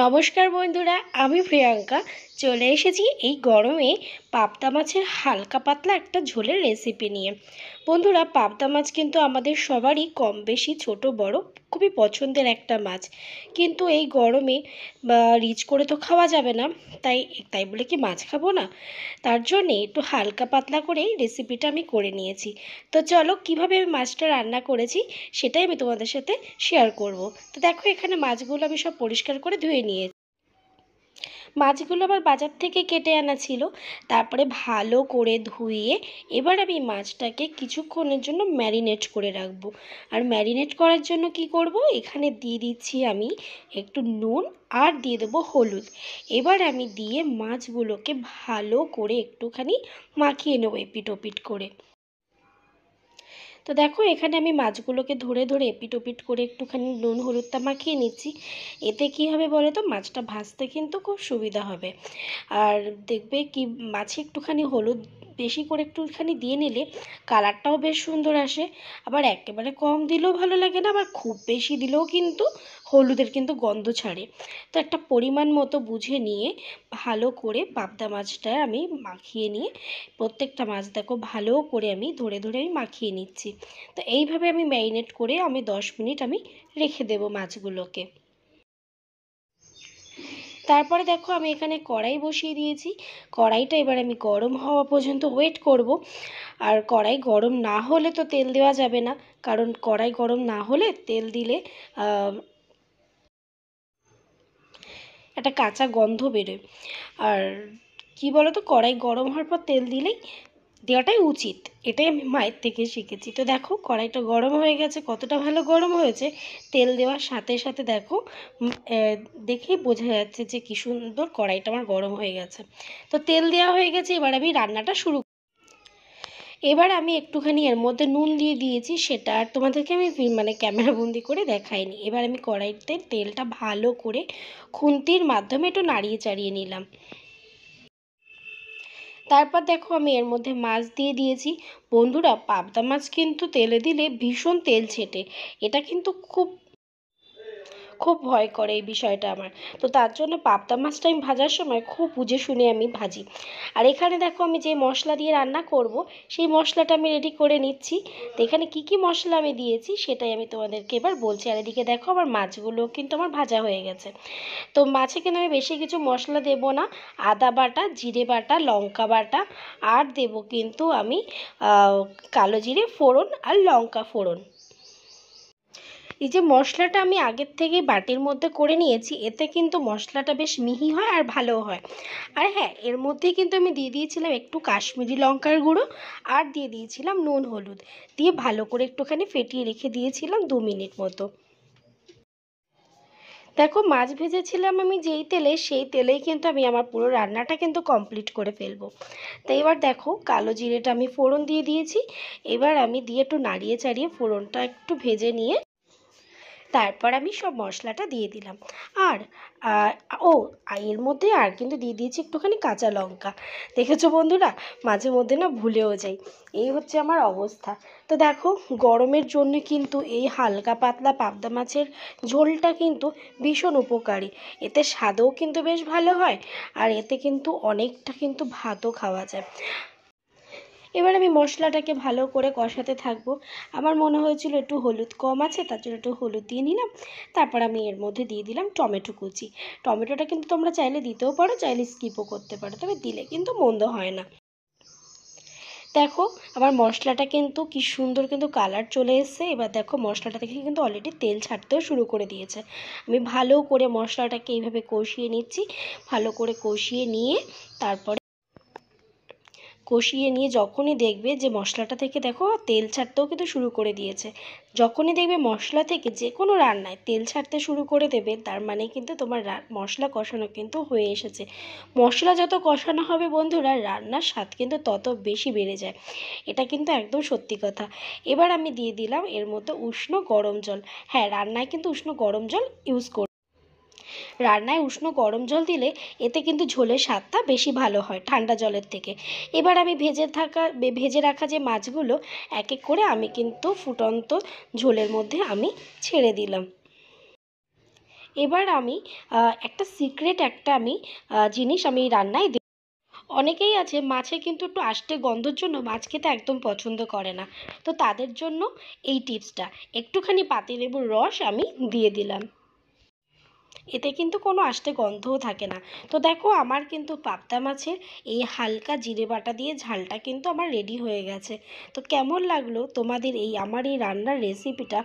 নমস্কার বন্ধুরা আমি প্রিয়াঙ্কা চলে এসেছি এই গরমে পাবদা মাছের হালকা পাতলা একটা ঝোলের রেসিপি নিয়ে বন্ধুরা পাবদা মাছ কিন্তু আমাদের সবারই কম বেশি ছোটো বড় খুবই পছন্দের একটা মাছ কিন্তু এই গরমে রিচ করে তো খাওয়া যাবে না তাই তাই বলে কি মাছ খাবো না তার জন্যে একটু হালকা পাতলা করেই রেসিপিটা আমি করে নিয়েছি তো চলো কিভাবে আমি মাছটা রান্না করেছি সেটাই আমি তোমাদের সাথে শেয়ার করব তো দেখো এখানে মাছগুলো আমি সব পরিষ্কার করে ধুয়ে নিয়েছি মাছগুলো আবার বাজার থেকে কেটে আনা ছিল তারপরে ভালো করে ধুয়ে এবার আমি মাছটাকে কিছুক্ষণের জন্য ম্যারিনেট করে রাখবো আর ম্যারিনেট করার জন্য কি করব এখানে দিয়ে দিচ্ছি আমি একটু নুন আর দিয়ে দেবো হলুদ এবার আমি দিয়ে মাছগুলোকে ভালো করে একটুখানি মাখিয়ে নেবো এপিট ওপিট করে তো দেখো এখানে আমি মাছগুলোকে ধরে ধরে এপিটোপিট করে একটুখানি নুন হলুদটা মাখিয়ে নিচ্ছি এতে কি হবে বলে তো মাছটা ভাজতে কিন্তু খুব সুবিধা হবে আর দেখবে কি মাছে একটুখানি হলুদ বেশি করে একটুখানি দিয়ে নিলে কালারটাও বেশ সুন্দর আসে আবার একেবারে কম দিলেও ভালো লাগে না আবার খুব বেশি দিলেও কিন্তু হলুদের কিন্তু গন্ধ ছাড়ে তো একটা পরিমাণ মতো বুঝে নিয়ে ভালো করে পাবদা মাছটা আমি মাখিয়ে নিয়ে প্রত্যেকটা মাছ দেখো ভালো করে আমি ধরে ধরে আমি মাখিয়ে নিচ্ছি তো এইভাবে আমি ম্যারিনেট করে আমি দশ মিনিট আমি রেখে দেব মাছগুলোকে তারপরে দেখো আমি এখানে কড়াই বসিয়ে দিয়েছি কড়াইটা এবার আমি গরম হওয়া পর্যন্ত ওয়েট করব আর কড়াই গরম না হলে তো তেল দেওয়া যাবে না কারণ কড়াই গরম না হলে তেল দিলে একটা কাঁচা গন্ধ বেরোয় আর কি বলো তো কড়াই গরম হওয়ার পর তেল দিলেই দেওয়াটাই উচিত এটাই আমি মায়ের থেকে শিখেছি তো দেখো কড়াইটা গরম হয়ে গেছে কতটা ভালো গরম হয়েছে তেল দেওয়ার সাথে সাথে দেখো দেখেই বোঝা যাচ্ছে যে কী সুন্দর কড়াইটা আমার গরম হয়ে গেছে তো তেল দেওয়া হয়ে গেছে এবার আমি রান্নাটা শুরু এবার আমি একটুখানি এর মধ্যে নুন দিয়ে দিয়েছি সেটা আর তোমাদেরকে আমি মানে ক্যামেরাবন্দি করে দেখাইনি এবার আমি কড়াইতে তেলটা ভালো করে খুন্তির মাধ্যমে একটু নাড়িয়ে চাড়িয়ে নিলাম তারপর দেখো আমি এর মধ্যে মাছ দিয়ে দিয়েছি বন্ধুরা পাবদা মাছ কিন্তু তেলে দিলে ভীষণ তেল ছেটে এটা কিন্তু খুব খুব ভয় করে এই বিষয়টা আমার তো তার জন্য পাবদা মাছটা আমি ভাজার সময় খুব বুঝে শুনে আমি ভাজি আর এখানে দেখো আমি যে মশলা দিয়ে রান্না করব সেই মশলাটা আমি রেডি করে নিচ্ছি তো এখানে কি কি মশলা আমি দিয়েছি সেটাই আমি তোমাদেরকে এবার বলছি আর এদিকে দেখো আমার মাছগুলো কিন্তু আমার ভাজা হয়ে গেছে তো মাছে কিন্তু আমি বেশি কিছু মশলা দেব না আদা বাটা জিরে বাটা লঙ্কা বাটা আর দেব কিন্তু আমি কালো জিরে ফোড়ন আর লঙ্কা ফোড়ন এই যে মশলাটা আমি আগের থেকে বাটির মধ্যে করে নিয়েছি এতে কিন্তু মশলাটা বেশ মিহি হয় আর ভালো হয় আর হ্যাঁ এর মধ্যেই কিন্তু আমি দিয়ে দিয়েছিলাম একটু কাশ্মীরি লঙ্কার গুঁড়ো আর দিয়ে দিয়েছিলাম নুন হলুদ দিয়ে ভালো করে একটুখানি ফেটিয়ে রেখে দিয়েছিলাম দু মিনিট মতো দেখো মাছ ভেজেছিলাম আমি যেই তেলে সেই তেলেই কিন্তু আমি আমার পুরো রান্নাটা কিন্তু কমপ্লিট করে ফেলবো তো এবার দেখো কালো জিরেটা আমি ফোড়ন দিয়ে দিয়েছি এবার আমি দিয়ে একটু নাড়িয়ে চাড়িয়ে ফোড়নটা একটু ভেজে নিয়ে তারপর আমি সব মশলাটা দিয়ে দিলাম আর ও এর মধ্যে আর কিন্তু দিয়ে দিয়েছি একটুখানি কাঁচা লঙ্কা দেখেছো বন্ধুরা মাঝে মধ্যে না ভুলেও যাই এই হচ্ছে আমার অবস্থা তো দেখো গরমের জন্য কিন্তু এই হালকা পাতলা পাবদা মাছের ঝোলটা কিন্তু ভীষণ উপকারী এতে স্বাদও কিন্তু বেশ ভালো হয় আর এতে কিন্তু অনেকটা কিন্তু ভাতও খাওয়া যায় এবার আমি মশলাটাকে ভালো করে কষাতে থাকবো আমার মনে হয়েছিল একটু হলুদ কম আছে তার জন্য একটু হলুদ দিয়ে নিলাম তারপর আমি এর মধ্যে দিয়ে দিলাম টমেটো কুচি টমেটোটা কিন্তু তোমরা চাইলে দিতেও পারো চাইলে স্কিপও করতে পারো তবে দিলে কিন্তু মন্দ হয় না দেখো আমার মশলাটা কিন্তু কি সুন্দর কিন্তু কালার চলে এসছে এবার দেখো মশলাটা থেকে কিন্তু অলরেডি তেল ছাড়তেও শুরু করে দিয়েছে আমি ভালো করে মশলাটাকে এইভাবে কষিয়ে নিচ্ছি ভালো করে কষিয়ে নিয়ে তারপরে কষিয়ে নিয়ে যখনই দেখবে যে মশলাটা থেকে দেখো তেল ছাড়তেও কিন্তু শুরু করে দিয়েছে যখনই দেখবে মশলা থেকে যে কোনো রান্নায় তেল ছাড়তে শুরু করে দেবে তার মানে কিন্তু তোমার মশলা কষানো কিন্তু হয়ে এসেছে মশলা যত কষানো হবে বন্ধুরা রান্নার স্বাদ কিন্তু তত বেশি বেড়ে যায় এটা কিন্তু একদম সত্যি কথা এবার আমি দিয়ে দিলাম এর মধ্যে উষ্ণ গরম জল হ্যাঁ রান্নায় কিন্তু উষ্ণ গরম জল ইউজ করি রান্নায় উষ্ণ গরম জল দিলে এতে কিন্তু ঝোলের স্বাদটা বেশি ভালো হয় ঠান্ডা জলের থেকে এবার আমি ভেজে থাকা ভেজে রাখা যে মাছগুলো এক এক করে আমি কিন্তু ফুটন্ত ঝোলের মধ্যে আমি ছেড়ে দিলাম এবার আমি একটা সিক্রেট একটা আমি জিনিস আমি রান্নায় অনেকেই আছে মাছে কিন্তু একটু আষ্টে গন্ধর জন্য মাছ খেতে একদম পছন্দ করে না তো তাদের জন্য এই টিপসটা একটুখানি পাতিলেবুর রস আমি দিয়ে দিলাম এতে কিন্তু কোনো আষ্টে গন্ধও থাকে না তো দেখো আমার কিন্তু পাবদা মাছের এই হালকা জিরে বাটা দিয়ে ঝালটা কিন্তু আমার রেডি হয়ে গেছে তো কেমন লাগলো তোমাদের এই আমার এই রান্নার রেসিপিটা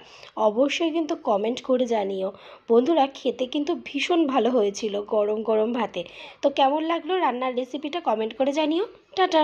অবশ্যই কিন্তু কমেন্ট করে জানিও বন্ধুরা খেতে কিন্তু ভীষণ ভালো হয়েছিল গরম গরম ভাতে তো কেমন লাগলো রান্নার রেসিপিটা কমেন্ট করে জানিও টাটা